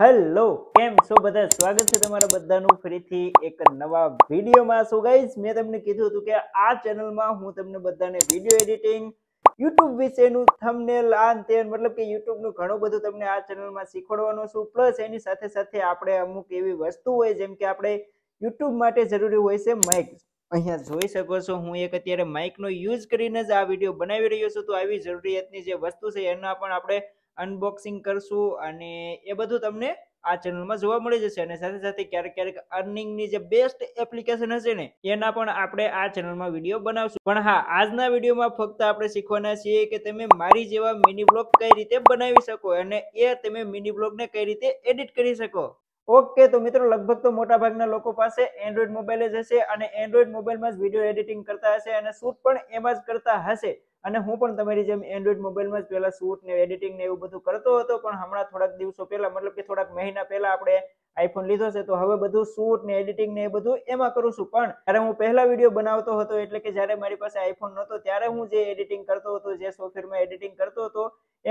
hello કેમ છો બધા સ્વાગત છે તમારા બધાનું ફરીથી એક નવા વિડીયોમાં સો ગાઈઝ મેં તમને કીધું હતું કે આ ચેનલમાં હું તમને બધાને વિડીયો એડિટિંગ યુટ્યુબ વિશેનું થંબનેલ આ તે મતલબ કે યુટ્યુબનું ઘણું બધું તમને આ ચેનલમાં શીખવાડવાનું છું પ્લસ એની સાથે સાથે આપણે અમુક એવી વસ્તુ હોય જેમ કે આપણે યુટ્યુબ માટે જરૂરી હોય છે માઇક અહીંયા જોઈ શકો છો હું એક અત્યારે માઇકનો યુઝ કરીને જ આ વિડીયો બનાવી રહ્યો છું તો આવી જરૂરિયાતની જે વસ્તુ છે એના પણ આપણે અનબોક્સિંગ કરશું અને એ બધું તમને આ ચેનલમાં જોવા મળી જશે અને સાથે સાથે ક્યારેક ક્યારેક અર્નિંગની જે બેસ્ટ એપ્લિકેશન હશે ને એના પણ આપણે આ ચેનલમાં વિડીયો બનાવશું પણ હા આજના વિડીયોમાં ફક્ત આપણે શીખવાના છીએ કે તમે મારી જેવા મિની બ્લોગ કઈ રીતે બનાવી શકો અને એ તમે મિની બ્લોગને કઈ રીતે એડિટ કરી શકો ઓકે તો મિત્રો લગભગ તો મોટા ભાગના લોકો પાસે એન્ડ્રોઈડ મોબાઈલ જ હશે અને એન્ડ્રોઈડ મોબાઈલમાં જ વિડીયો એડિટિંગ કરતા હશે અને શૂટ પણ એમાં જ કરતા હશે અને હું પણ તમારી જેમ એન્ડ્રોઈડ મોબાઈલમાં જ પહેલાં શૂટ ને એડિટિંગ ને એવું બધું કરતો હતો પણ હમણાં થોડાક દિવસો પહેલાં મતલબ કે થોડાક મહિના પહેલાં આપણે આઈફોન લીધો છે તો હવે બધું શૂટ ને એડિટિંગ ને એ બધું એમાં કરું છું પણ જ્યારે હું પહેલા વિડીયો બનાવતો હતો એટલે કે જ્યારે મારી પાસે આઈફોન નહોતો ત્યારે હું જે એડિટિંગ કરતો હતો જે સોફ્ટવેરમાં એડિટિંગ કરતો હતો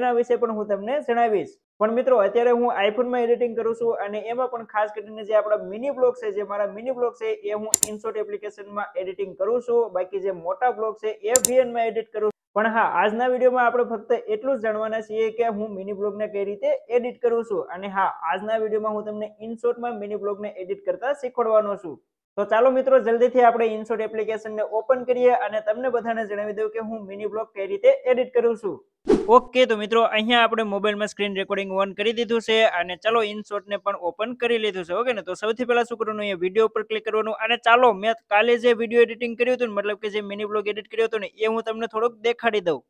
એના વિશે પણ હું તમને જણાવીશ પણ મિત્રો અત્યારે હું આઈફોનમાં એડિટિંગ કરું છું અને એમાં પણ ખાસ કરીને જે આપણા મિની બ્લોગ છે જે મારા મિની બ્લોગ છે એ હું ઇનશોટ એપ્લિકેશનમાં એડિટિંગ કરું છું બાકી જે મોટા બ્લોગ છે એ વીએનમાં એડિટ કરું પણ હા આજના વિડીયોમાં આપણે ફક્ત એટલું જ જાણવાના છીએ કે હું મિની બ્લોગને કઈ રીતે એડિટ કરું છું અને હા આજના વિડીયોમાં હું તમને ઇનશોર્ટમાં મિની બ્લોગને એડિટ કરતા શીખવાડવાનો છું તો ચાલો મિત્રો જલ્દીથી આપણે ઇનશોટ એપ્લિકેશનને ઓપન કરીએ અને તમને બધાને જણાવી દઉં કે હું મિની બ્લોગ કઈ રીતે એડિટ કરું છું ઓકે તો મિત્રો અહીંયા આપણે મોબાઈલમાં સ્ક્રીન રેકોર્ડિંગ ઓન કરી દીધું છે અને ચાલો ઇનશોટને પણ ઓપન કરી લીધું છે ઓકે ને તો સૌથી પહેલાં શું કરવાનું એ વિડીયો ઉપર ક્લિક કરવાનું અને ચાલો મેં કાલે જે વિડીયો એડિટિંગ કર્યું હતું મતલબ કે જે મિની બ્લોગ એડિટ કર્યો હતો ને એ હું તમને થોડોક દેખાડી દઉં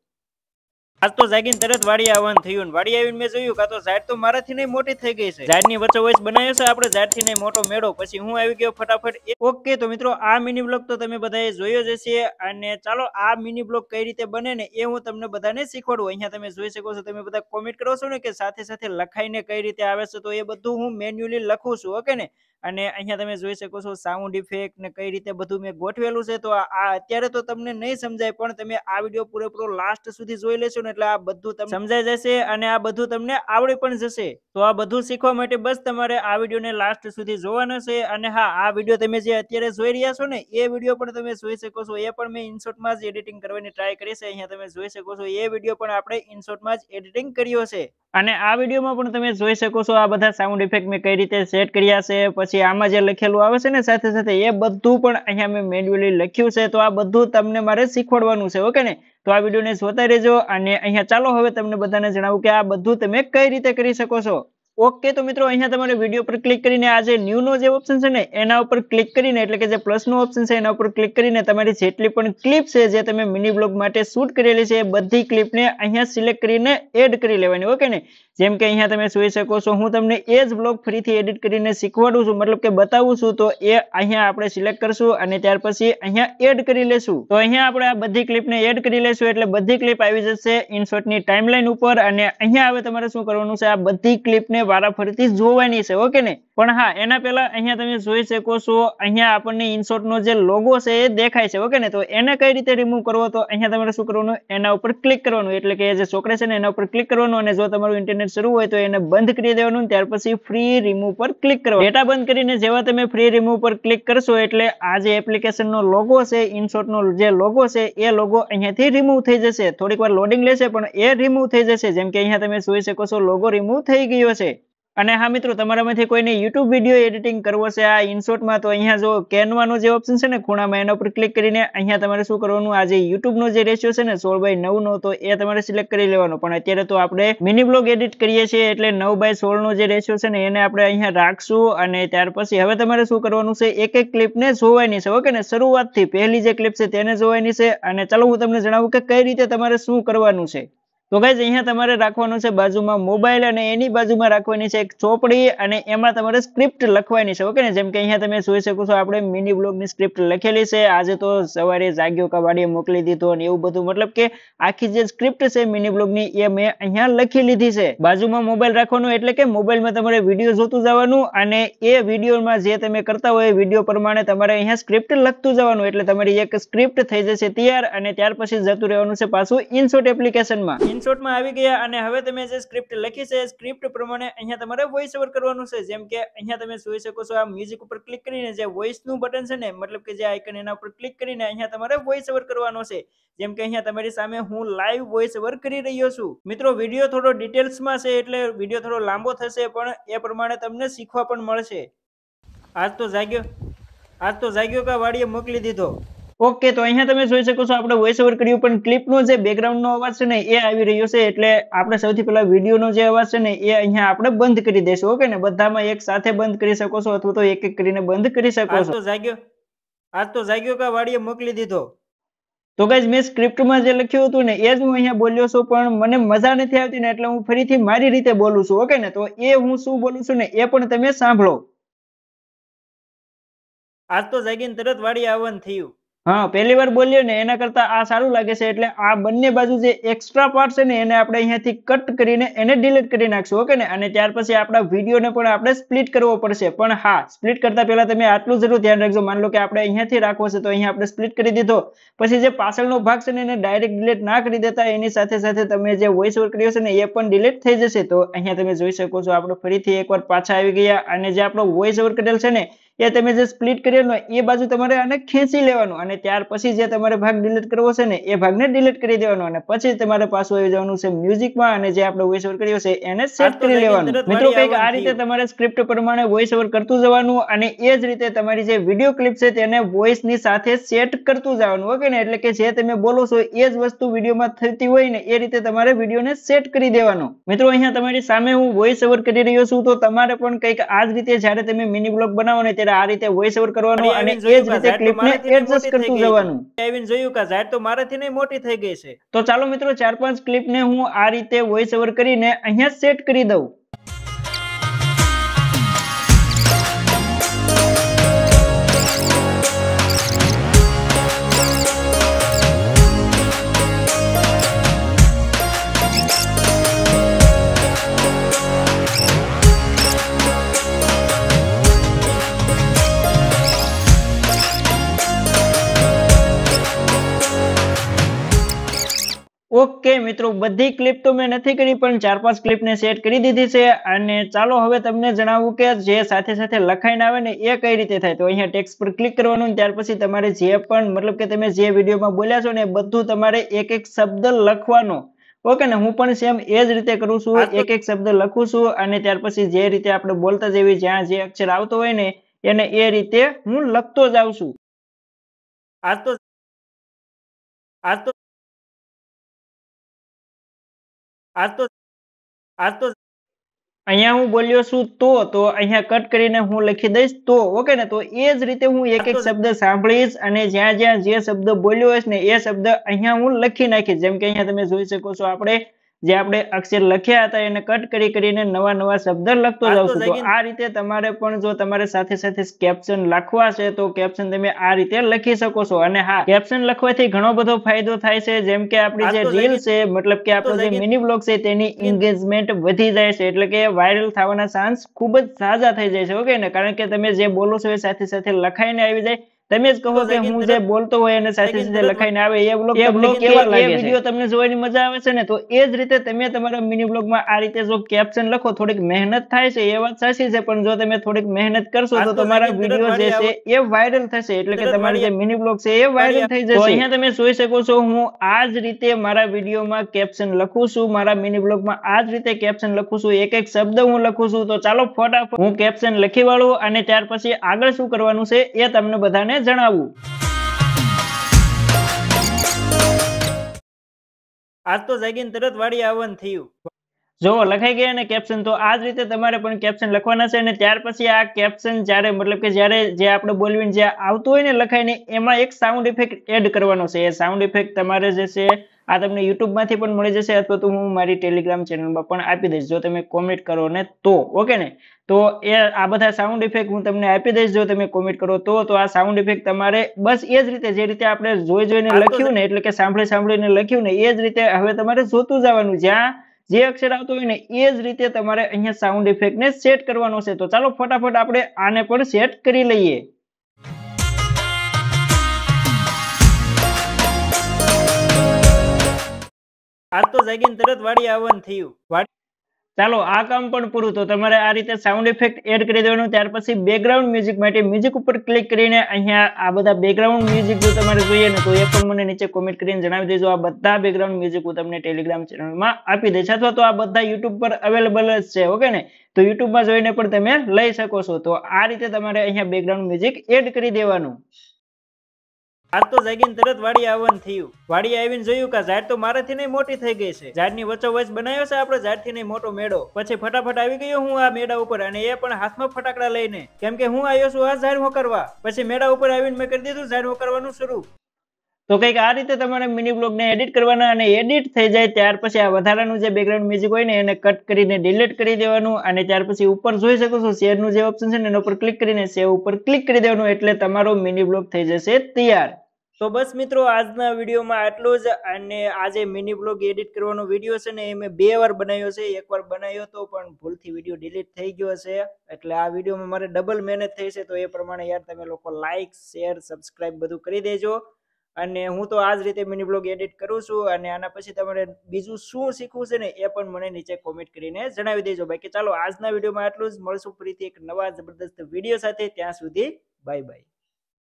આજ તો જાગીને તરત વાડી આવવાનું થયું ને વાડી આવીને મેં જોયું કાં તો ઝાડ તો મારાથી નહીં મોટી થઈ ગઈ છે ઝાડની વચ્ચે વચ્ચે બનાવ્યો છે આપણે ઝાડથી નહીં મોટો મેળો પછી હું આવી ગયો ફટાફટ ઓકે તો મિત્રો આ મિની બ્લોક તો તમે બધાએ જોયો જ હશે અને ચાલો આ મિની બ્લોક કઈ રીતે બને ને એ હું તમને બધાને શીખવાડું અહીંયા તમે જોઈ શકો છો તમે બધા કોમેન્ટ કરો છો ને કે સાથે સાથે લખાઈને કઈ રીતે આવે છે તો એ બધું હું મેન્યુઅલી લખું છું ઓકે ને અને અહીંયા તમે જોઈ શકો છો સાઉન્ડ ઇફેક્ટ ને કઈ રીતે બધું મેં ગોઠવેલું છે તો આ અત્યારે તો તમને નહીં સમજાય પણ તમે આ વિડીયો પૂરેપૂરો લાસ્ટ સુધી જોઈ લેશો ને એટલે આ બધું તમને સમજાઈ જશે અને આ બધું તમને આવડી પણ જશે તો આ બધું શીખવા માટે બસ તમારે આ વિડીયોને લાસ્ટ સુધી જોવાનો છે અને હા આ વિડીયો તમે જે અત્યારે જોઈ રહ્યા છો ને એ વિડીયો પણ તમે જોઈ શકો છો એ પણ મેં ઇનશોર્ટમાં જ એડિટિંગ કરવાની ટ્રાય કરી છે અહીંયા તમે જોઈ શકો છો એ વિડીયો પણ આપણે ઇનશોર્ટમાં જ એડિટિંગ કર્યો છે અને આ વિડીયોમાં પણ તમે જોઈ શકો છો આ બધા સાઉન્ડ ઇફેક્ટ મેં કઈ રીતે સેટ કર્યા છે પછી આમાં જે લખેલું આવે છે ને સાથે સાથે એ બધું પણ અહીંયા મેં મેન્યુઅલી લખ્યું છે તો આ બધું તમને મારે શીખવાડવાનું છે ઓકે ને તો આ વિડીયો ને જોતા રહેજો અને અહીંયા ચાલો હવે તમને બધાને જણાવું કે આ બધું તમે કઈ રીતે કરી શકો છો ઓકે તો મિત્રો અહીંયા તમારે વિડીયો પર ક્લિક કરીને આ જે ન્યૂનો જે ઓપ્શન છે ને એના ઉપર ક્લિક કરીને એટલે કે જે પ્લસનો ઓપ્શન છે એના ઉપર ક્લિક કરીને તમારી જેટલી પણ ક્લિપ છે જે તમે મિની બ્લોગ માટે શૂટ કરેલી છે એ બધી ક્લિપને અહીંયા સિલેક્ટ કરીને એડ કરી લેવાની ઓકે ને જેમ કે અહીંયા તમે જોઈ શકો છો હું તમને એ જ બ્લોગ ફરીથી એડિટ કરીને શીખવાડું છું મતલબ કે બતાવું છું તો એ અહીંયા આપણે સિલેક્ટ કરશું અને ત્યાર પછી અહીંયા એડ કરી લેશું તો અહીંયા આપણે આ બધી ક્લિપને એડ કરી લેશું એટલે બધી ક્લિપ આવી જશે ઇનશોર્ટની ટાઈમલાઈન ઉપર અને અહીંયા હવે તમારે શું કરવાનું છે આ બધી ક્લિપને વારાફરતી જોવાની છે ઓકે ને પણ હા એના પહેલા અહીંયા તમે જોઈ શકો છો અહીંયા આપણને ઇનશોર્ટ નો જે લોગો છે એ દેખાય છે ઓકે ને તો એને કઈ રીતે રિમૂવ કરવો તો અહીંયા તમારે શું કરવાનું એના ઉપર ક્લિક કરવાનું એટલે કે જે છોકરે છે ને એના ઉપર ક્લિક કરવાનું અને જો તમારું ઇન્ટરનેટ શરૂ હોય તો એને બંધ કરી દેવાનું ત્યાર પછી ફ્રી રિમૂવ પર ક્લિક કરો ડેટા બંધ કરીને જેવા તમે ફ્રી રિમૂવ પર ક્લિક કરશો એટલે આ જે એપ્લિકેશનનો લોગો છે ઇનશોર્ટનો જે લોગો છે એ લોગો અહીંયાથી રિમૂવ થઈ જશે થોડીક વાર લોડિંગ લેશે પણ એ રિમૂવ થઈ જશે જેમ કે અહીંયા તમે જોઈ શકો છો લોગો રિમૂવ થઈ ગયો છે અને હા મિત્રો તમારામાંથી કોઈને યુટ્યુબ વિડીયો એડિટિંગ કરવો છે આ ઇનશોટમાં તો અહીંયા જો કેનવાનો જે ઓપ્શન છે ને ખૂણામાં એના ઉપર ક્લિક કરીને અહીંયા તમારે શું કરવાનું આ જે યુટ્યુબનો જે રેશિયો છે ને સોળ બાય નવનો તો એ તમારે સિલેક્ટ કરી લેવાનો પણ અત્યારે તો આપણે મિની બ્લોગ એડિટ કરીએ છીએ એટલે નવ બાય સોળનો જે રેશિયો છે ને એને આપણે અહીંયા રાખશું અને ત્યાર પછી હવે તમારે શું કરવાનું છે એક એક ક્લિપને જોવાની છે ઓકે ને શરૂઆતથી પહેલી જે ક્લિપ છે તેને જોવાની છે અને ચાલો હું તમને જણાવું કે કઈ રીતે તમારે શું કરવાનું છે તો ગાઈઝ અહીંયા તમારે રાખવાનું છે બાજુમાં મોબાઈલ અને એની બાજુમાં રાખવાની છે એક ચોપડી અને એમાં તમારે સ્ક્રિપ્ટ લખવાની છે ઓકે ને જેમ કે અહીંયા તમે જોઈ શકો છો આપણે મિની બ્લોગની સ્ક્રિપ્ટ લખેલી છે આજે તો સવારે જાગ્યો કવાડીએ મોકલી દીધો અને એવું બધું મતલબ કે આખી જે સ્ક્રિપ્ટ છે મિની બ્લોગની એ મેં અહીંયા લખી લીધી છે બાજુમાં મોબાઈલ રાખવાનો એટલે કે મોબાઈલમાં તમારે વિડીયો જોતું જવાનું અને એ વિડીયોમાં જે તમે કરતા હોય વિડીયો પ્રમાણે તમારે અહીંયા સ્ક્રિપ્ટ લખતું જવાનું એટલે તમારી એક સ્ક્રિપ્ટ થઈ જશે તૈયાર અને ત્યાર પછી જતું રહેવાનું છે પાછું ઇનશોટ એપ્લિકેશનમાં સ્ક્રીનશોટમાં આવી ગયા અને હવે તમે જે સ્ક્રિપ્ટ લખી છે સ્ક્રિપ્ટ પ્રમાણે અહીંયા તમારે વોઇસ ઓવર કરવાનું છે જેમ કે અહીંયા તમે જોઈ શકો છો આ મ્યુઝિક ઉપર ક્લિક કરીને જે વોઇસનું બટન છે ને મતલબ કે જે આઇકન એના ઉપર ક્લિક કરીને અહીંયા તમારે વોઇસ ઓવર કરવાનો છે જેમ કે અહીંયા તમારી સામે હું લાઈવ વોઇસ ઓવર કરી રહ્યો છું મિત્રો વિડીયો થોડો ડિટેલ્સમાં છે એટલે વિડીયો થોડો લાંબો થશે પણ એ પ્રમાણે તમને શીખવા પણ મળશે આજ તો જાગ્યો આજ તો જાગ્યો કા વાડીએ મોકલી દીધો ઓકે તો અહીંયા તમે જોઈ શકો છો આપણે વોઇસ ઓવર કર્યું પણ ક્લિપનો જે બેકગ્રાઉન્ડનો અવાજ છે ને એ આવી રહ્યો છે એટલે આપણે સૌથી પહેલા વિડીયોનો જે અવાજ છે ને એ અહીંયા આપણે બંધ કરી દેશું ઓકે ને બધામાં એક સાથે બંધ કરી શકો છો અથવા તો એક એક કરીને બંધ કરી શકો છો જાગ્યો આજ તો જાગ્યો કા વાડીએ મોકલી દીધો તો ગાઈઝ મેં સ્ક્રિપ્ટમાં જે લખ્યું હતું ને એ જ હું અહીંયા બોલ્યો છું પણ મને મજા નથી આવતી ને એટલે હું ફરીથી મારી રીતે બોલું છું ઓકે ને તો એ હું શું બોલું છું ને એ પણ તમે સાંભળો આજ તો જાગીને તરત વાડી આવવાનું થયું હા પહેલી વાર બોલીએ ને એના કરતા આ સારું લાગે છે એટલે આ બંને બાજુ જે એક્સ્ટ્રા પાર્ટ છે ને એને આપણે અહીંયાથી કટ કરીને એને ડિલીટ કરી નાખશું ઓકે ને અને ત્યાર પછી આપણા વિડીયોને પણ આપણે સ્પ્લિટ કરવો પડશે પણ હા સ્પ્લિટ કરતા પહેલા તમે આટલું જરૂર ધ્યાન રાખજો માન લો કે આપણે અહીંયાથી રાખવો છે તો અહીંયા આપણે સ્પ્લિટ કરી દીધો પછી જે પાછળનો ભાગ છે ને એને ડાયરેક્ટ ડિલીટ ના કરી દેતા એની સાથે સાથે તમે જે વોઇસ ઓવર કર્યો છે ને એ પણ ડિલીટ થઈ જશે તો અહીંયા તમે જોઈ શકો છો આપણે ફરીથી એકવાર પાછા આવી ગયા અને જે આપણો વોઇસ ઓવર કરેલ છે ને એ તમે જે સ્પ્લિટ કરેલો એ બાજુ તમારે આને ખેંચી લેવાનું અને ત્યાર પછી જે તમારે ભાગ ડિલીટ કરવો છે ને એ ભાગને ડિલીટ કરી દેવાનો અને પછી તમારે પાછું આવી જવાનું છે મ્યુઝિકમાં અને જે આપણે વોઇસ ઓવર કર્યો છે એને સેટ કરી લેવાનું મિત્રો કંઈક આ રીતે તમારે સ્ક્રિપ્ટ પ્રમાણે વોઇસ ઓવર કરતું જવાનું અને એ જ રીતે તમારી જે વિડીયો ક્લિપ છે તેને વોઇસની સાથે સેટ કરતું જવાનું ઓકે ને એટલે કે જે તમે બોલો છો એ જ વસ્તુ વિડીયોમાં થતી હોય ને એ રીતે તમારે વિડીયોને સેટ કરી દેવાનો મિત્રો અહીંયા તમારી સામે હું વોઇસ ઓવર કરી રહ્યો છું તો તમારે પણ કંઈક આ જ રીતે જ્યારે તમે મિની બ્લોગ બનાવો ને ત્યારે ત્યારે આ રીતે વોઇસ ઓવર કરવાનો અને એ જ રીતે ક્લિપને એડજસ્ટ કરતું જવાનું એવિન જોયું કે ઝાડ તો મારાથી નહીં મોટી થઈ ગઈ છે તો ચાલો મિત્રો ચાર પાંચ ક્લિપને હું આ રીતે વોઇસ ઓવર કરીને અહીંયા સેટ કરી દઉં મિત્રો બધી ક્લિપ તો મેં નથી કરી પણ ચાર પાંચ ક્લિપને સેટ કરી દીધી છે અને ચાલો હવે તમને જણાવું કે જે સાથે સાથે લખાઈને આવે ને એ કઈ રીતે થાય તો અહીંયા ટેક્સ પર ક્લિક કરવાનું ત્યાર પછી તમારે જે પણ મતલબ કે તમે જે વિડીયોમાં બોલ્યા છો ને બધું તમારે એક એક શબ્દ લખવાનો ઓકે ને હું પણ સેમ એ જ રીતે કરું છું એક એક શબ્દ લખું છું અને ત્યાર પછી જે રીતે આપણે બોલતા જેવી જ્યાં જે અક્ષર આવતો હોય ને એને એ રીતે હું લખતો જ આવું છું આજ તો આજ તો આજ અહીંયા હું બોલ્યો છું તો તો અહીંયા કટ કરીને હું લખી દઈશ તો ઓકે ને તો એ જ રીતે હું એક એક શબ્દ સાંભળીશ અને જ્યાં જ્યાં જે શબ્દ બોલ્યો હશે ને એ શબ્દ અહીંયા હું લખી નાખીશ જેમ કે અહીંયા તમે જોઈ શકો છો આપણે જે આપણે અક્ષર લખ્યા હતા એને કટ કરી કરીને નવા નવા શબ્દ લખતો જાઉં તો આ રીતે તમારે પણ જો તમારે સાથે સાથે કેપ્શન લખવા છે તો કેપ્શન તમે આ રીતે લખી શકો છો અને હા કેપ્શન લખવાથી ઘણો બધો ફાયદો થાય છે જેમ કે આપણી જે રીલ છે મતલબ કે આપણો જે મિની બ્લોગ છે તેની એન્ગેજમેન્ટ વધી જાય છે એટલે કે વાયરલ થવાના ચાન્સ ખૂબ જ સાજા થઈ જાય છે ઓકે ને કારણ કે તમે જે બોલો છો એ સાથે સાથે લખાઈને આવી જાય તમે જ કહો કે હું જે બોલતો હોય અને સાથે સાથે લખાઈને આવે એ બ્લોગ તમને કેવા લાગે છે વિડિયો તમને જોવાની મજા આવે છે ને તો એ જ રીતે તમે તમારા મિની બ્લોગમાં આ રીતે જો કેપ્શન લખો થોડીક મહેનત થાય છે એ વાત સાચી છે પણ જો તમે થોડીક મહેનત કરશો તો તમારા વિડિયો જે છે એ વાયરલ થશે એટલે કે તમારી જે મિની બ્લોગ છે એ વાયરલ થઈ જશે અહીંયા તમે જોઈ શકો છો હું આ જ રીતે મારા વિડિયોમાં કેપ્શન લખું છું મારા મિની બ્લોગમાં આ જ રીતે કેપ્શન લખું છું એક એક શબ્દ હું લખું છું તો ચાલો ફટાફટ હું કેપ્શન લખી વાળું અને ત્યાર પછી આગળ શું કરવાનું છે એ તમને બધાને મને આજ તો જાગીને તરત વાળી આવવાનું થયું જોવો લખાઈ ગયા ને કેપ્શન તો આ જ રીતે તમારે પણ કેપ્શન લખવાના છે અને ત્યાર પછી આ કેપ્શન જ્યારે મતલબ કે જ્યારે જે આપણે બોલવીને જે આવતું હોય ને લખાઈને એમાં એક સાઉન્ડ ઇફેક્ટ એડ કરવાનો છે એ સાઉન્ડ ઇફેક્ટ તમારે જે છે આ તમને યુટ્યુબમાંથી પણ મળી જશે અથવા તો હું મારી ટેલિગ્રામ ચેનલમાં પણ આપી દઈશ જો તમે કોમેન્ટ કરો ને તો ઓકે ને તો એ આ બધા સાઉન્ડ ઇફેક્ટ હું તમને આપી દઈશ જો તમે કોમેન્ટ કરો તો તો આ સાઉન્ડ ઇફેક્ટ તમારે બસ એ જ રીતે જે રીતે આપણે જોઈ જોઈને લખ્યું ને એટલે કે સાંભળી સાંભળીને લખ્યું ને એ જ રીતે હવે તમારે જોતું જવાનું જ્યાં જે અક્ષર આવતો હોય ને એ જ રીતે તમારે અહીંયા સાઉન્ડ ઇફેક્ટ ને સેટ કરવાનો છે તો ચાલો ફટાફટ આપણે આને પણ સેટ કરી લઈએ તો જાગીને તરત વાડી આવવાનું થયું ચાલો આ કામ પણ પૂરું તો તમારે આ રીતે સાઉન્ડ ઇફેક્ટ એડ કરી દેવાનું ત્યાર પછી બેકગ્રાઉન્ડ મ્યુઝિક માટે મ્યુઝિક ઉપર ક્લિક કરીને અહીંયા આ બધા બેકગ્રાઉન્ડ મ્યુઝિક જો તમારે જોઈએ ને તો એ પણ મને નીચે કોમેન્ટ કરીને જણાવી દેજો આ બધા બેકગ્રાઉન્ડ મ્યુઝિક હું તમને ટેલિગ્રામ ચેનલમાં આપી દઈશ અથવા તો આ બધા યુટ્યુબ પર અવેલેબલ જ છે ઓકે ને તો યુટ્યુબમાં જોઈને પણ તમે લઈ શકો છો તો આ રીતે તમારે અહીંયા બેકગ્રાઉન્ડ મ્યુઝિક એડ કરી દેવાનું આજ તો જાગીને તરત વાડી આવવાનું થયું વાડી આવીને જોયું કે ઝાડ તો મારાથી નહીં મોટી થઈ ગઈ છે ઝાડની વચ્ચ બનાવ્યો છે આપણે ઝાડથી નહીં મોટો મેળો પછી ફટાફટ આવી ગયો હું આ મેળા ઉપર અને એ પણ હાથમાં ફટાકડા લઈને કેમ કે હું આવ્યો છું આ ઝાડ કરવા પછી મેળા ઉપર આવીને મેં કરી દીધું ઝાડ કરવાનું શરૂ તો કંઈક આ રીતે તમારે મિની બ્લોગને એડિટ કરવાના અને એડિટ થઈ જાય ત્યાર પછી આ વધારાનું જે બેકગ્રાઉન્ડ મ્યુઝિક હોય ને એને કટ કરીને ડિલીટ કરી દેવાનું અને ત્યાર પછી ઉપર જોઈ શકો છો શેરનું જે ઓપ્શન છે ને એના ઉપર ક્લિક કરીને સેવ ઉપર ક્લિક કરી દેવાનું એટલે તમારો મિની બ્લોગ થઈ જશે તૈયાર તો બસ મિત્રો આજના વિડીયોમાં આટલું જ અને આજે મિની બ્લોગ એડિટ કરવાનો વિડીયો છે ને એ મેં બે વાર બનાવ્યો છે એકવાર બનાવ્યો હતો પણ ભૂલથી વિડીયો ડિલીટ થઈ ગયો છે એટલે આ વિડીયોમાં મારે ડબલ મહેનત થઈ છે તો એ પ્રમાણે યાર તમે લોકો લાઇક શેર સબસ્ક્રાઇબ બધું કરી દેજો અને હું તો આ જ રીતે મિની બ્લોગ એડિટ કરું છું અને આના પછી તમારે બીજું શું શીખવું છે ને એ પણ મને નીચે કોમેન્ટ કરીને જણાવી દેજો બાકી ચાલો આજના વિડીયોમાં આટલું જ મળશું ફરીથી એક નવા જબરદસ્ત વિડીયો સાથે ત્યાં સુધી બાય બાય